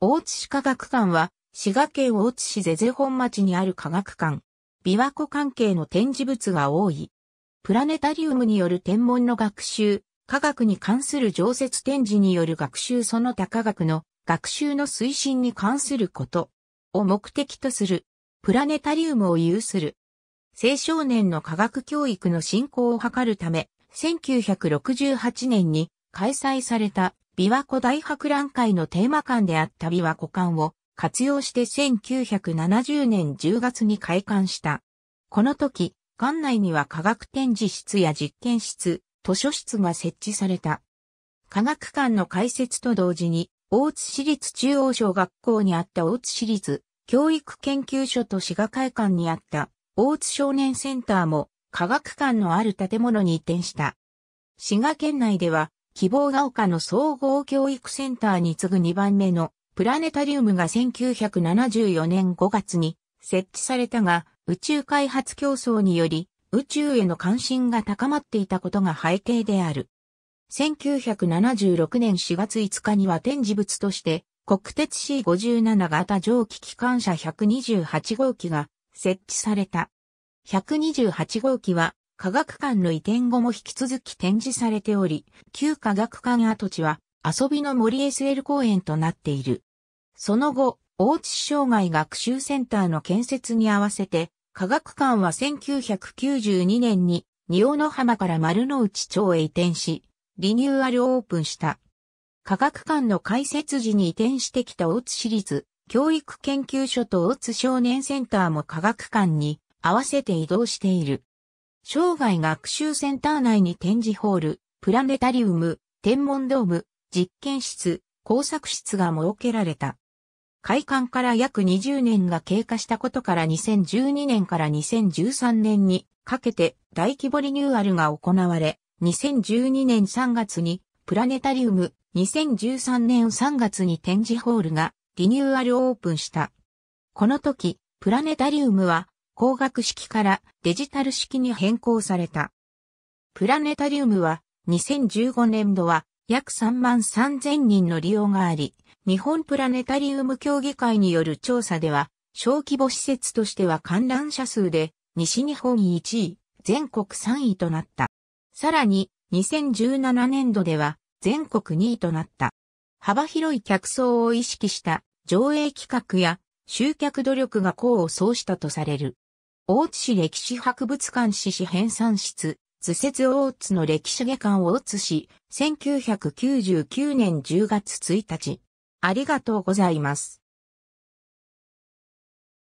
大津市科学館は、滋賀県大津市是ゼ本町にある科学館。琵琶湖関係の展示物が多い。プラネタリウムによる天文の学習、科学に関する常設展示による学習その他科学の学習の推進に関することを目的とする。プラネタリウムを有する。青少年の科学教育の振興を図るため、1968年に開催された琵琶湖大博覧会のテーマ館であった琵琶湖館を活用して1970年10月に開館した。この時、館内には科学展示室や実験室、図書室が設置された。科学館の開設と同時に、大津市立中央小学校にあった大津市立教育研究所と滋賀会館にあった大津少年センターも科学館のある建物に移転した。滋賀県内では希望が丘の総合教育センターに次ぐ2番目のプラネタリウムが1974年5月に設置されたが、宇宙開発競争により宇宙への関心が高まっていたことが背景である。1976年4月5日には展示物として国鉄 C57 型蒸気機関車128号機が設置された。128号機は科学館の移転後も引き続き展示されており、旧科学館跡地は遊びの森 SL 公園となっている。その後、大津障害学習センターの建設に合わせて、科学館は1992年に、仁王の浜から丸の内町へ移転し、リニューアルオープンした。科学館の開設時に移転してきた大津市立教育研究所と大津少年センターも科学館に合わせて移動している。生涯学習センター内に展示ホール、プラネタリウム、天文ドーム、実験室、工作室が設けられた。開館から約20年が経過したことから2012年から2013年にかけて大規模リニューアルが行われ、2012年3月にプラネタリウム、2013年3月に展示ホールがリニューアルオープンした。この時、プラネタリウムは光学式からデジタル式に変更された。プラネタリウムは2015年度は約3万3000人の利用があり、日本プラネタリウム協議会による調査では、小規模施設としては観覧者数で西日本1位、全国3位となった。さらに2017年度では全国2位となった。幅広い客層を意識した上映企画や集客努力が功を奏したとされる。大津市歴史博物館史史編纂室、図説大津の歴史下館大津市、1999年10月1日。ありがとうございます。